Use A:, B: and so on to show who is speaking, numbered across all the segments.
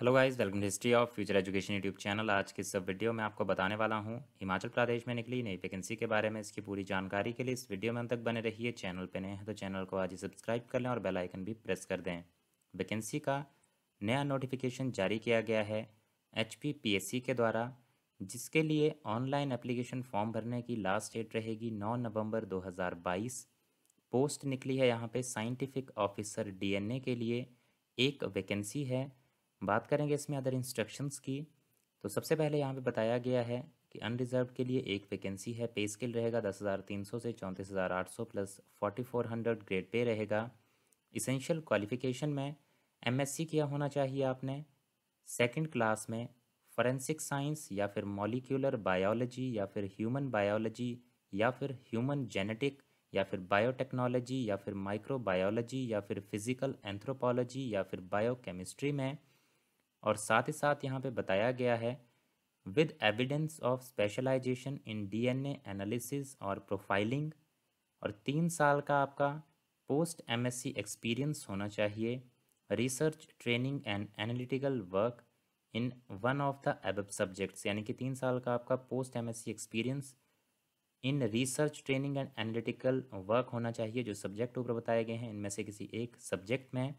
A: hello guys welcome History of Future Education YouTube channel आज के सब वीडियो में आपको बताने वाला हूं हिमाचल प्रदेश में निकली नई वैकेंसी के बारे में इसकी पूरी जानकारी के लिए इस वीडियो में अंत तक बने रहिए चैनल पर नए हैं तो चैनल को आज ही सब्सक्राइब कर लें और बेल आइकन भी प्रेस कर दें वैकेंसी का नया नोटिफिकेशन जारी किया गया है एच के द्वारा जिसके लिए ऑनलाइन एप्लीकेशन फॉर्म भरने की लास्ट डेट रहेगी नौ नवम्बर दो पोस्ट निकली है यहाँ पर साइंटिफिक ऑफिसर डी के लिए एक वैकेंसी है बात करेंगे इसमें अदर इंस्ट्रक्शंस की तो सबसे पहले यहाँ पे बताया गया है कि अनरिजर्व के लिए एक वैकेंसी है पे स्केल रहेगा दस हज़ार तीन सौ से चौंतीस हज़ार आठ सौ plus forty four hundred grade pay रहेगा इसेंशियल क्वालिफिकेशन में एमएससी किया होना चाहिए आपने सेकंड क्लास में फॉरेंसिक साइंस या फिर मॉलिक्यूलर बायोलॉजी या फिर ह्यूमन बायोलॉजी या फिर ह्यूमन जेनेटिक या फिर बायोटेक्नोलॉजी या फिर माइक्रोबायोलॉजी या फिर फिज़िकल एंथ्रोपोलॉजी या फिर बायोकेमिस्ट्री में और साथ ही साथ यहाँ पे बताया गया है with evidence of specialisation in DNA analysis और प्रोफाइलिंग और तीन साल का आपका पोस्ट एमएससी एक्सपीरियंस होना चाहिए research training and analytical work in one of the above subjects यानी कि तीन साल का आपका post M experience in research training and analytical work होना चाहिए जो सब्जेक्ट ऊपर बताए गए हैं इनमें से किसी एक सब्जेक्ट में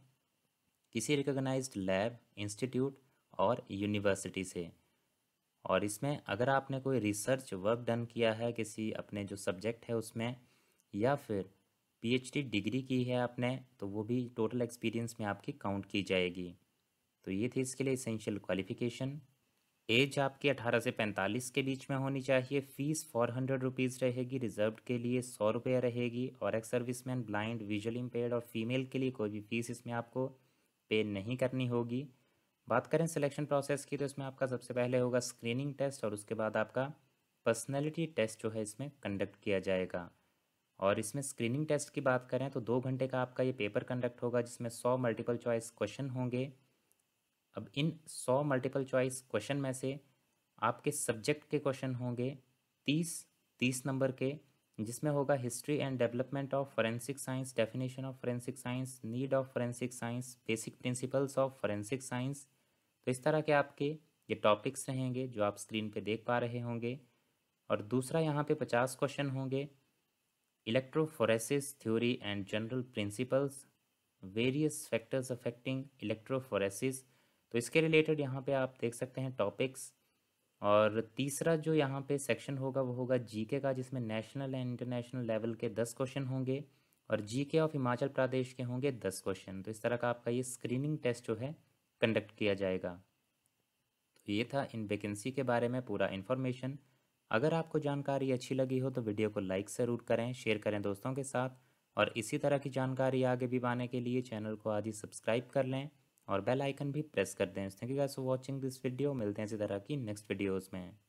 A: किसी रिकॉग्नाइज्ड लैब इंस्टीट्यूट और यूनिवर्सिटी से और इसमें अगर आपने कोई रिसर्च वर्क डन किया है किसी अपने जो सब्जेक्ट है उसमें या फिर पीएचडी डिग्री की है आपने तो वो भी टोटल एक्सपीरियंस में आपकी काउंट की जाएगी तो ये थी इसके लिए इसेंशियल क्वालिफिकेशन एज आपकी अठारह से पैंतालीस के बीच में होनी चाहिए फ़ीस फोर हंड्रेड रुपीज़ रहेगी रिजर्व के लिए सौ रुपये रहेगी और ex serviceman blind visual impair और फीमेल के लिए कोई भी फ़ीस इसमें आपको पे नहीं करनी होगी बात करें सिलेक्शन प्रोसेस की तो इसमें आपका सबसे पहले होगा स्क्रीनिंग टेस्ट और उसके बाद आपका पर्सनैलिटी टेस्ट जो है इसमें कंडक्ट किया जाएगा और इसमें स्क्रीनिंग टेस्ट की बात करें तो दो घंटे का आपका ये पेपर कंडक्ट होगा जिसमें सौ मल्टीपल चॉइस क्वेश्चन होंगे अब इन सौ मल्टीपल चॉइस क्वेश्चन में से आपके सब्जेक्ट के क्वेश्चन होंगे तीस तीस नंबर के जिसमें होगा history and development of forensic science definition of forensic science need of forensic science basic principles of forensic science तो इस तरह के आपके ये टॉपिक्स रहेंगे जो आप स्क्रीन पे देख पा रहे होंगे और दूसरा यहाँ पे पचास क्वेश्चन होंगे electrophoresis theory and general principles various factors affecting electrophoresis तो इसके रिलेटेड यहाँ पे आप देख सकते हैं टॉपिक्स और तीसरा जो यहाँ पे सेक्शन होगा वो होगा जीके का जिसमें नेशनल एंड इंटरनेशनल लेवल के दस क्वेश्चन होंगे और जीके ऑफ हिमाचल प्रदेश के होंगे दस क्वेश्चन तो इस तरह का आपका ये स्क्रीनिंग टेस्ट जो है कंडक्ट किया जाएगा तो ये था इन वैकेंसी के बारे में पूरा इन्फॉर्मेशन अगर आपको जानकारी अच्छी लगी हो तो वीडियो को लाइक ज़रूर करें शेयर करें दोस्तों के साथ और इसी तरह की जानकारी आगे भी पाने के लिए चैनल को ही सब्सक्राइब कर लें और बेल आइकन भी प्रेस कर दें thank you guys for watching this video मिलते हैं इसी तरह की नेक्स्ट वीडियोज़ में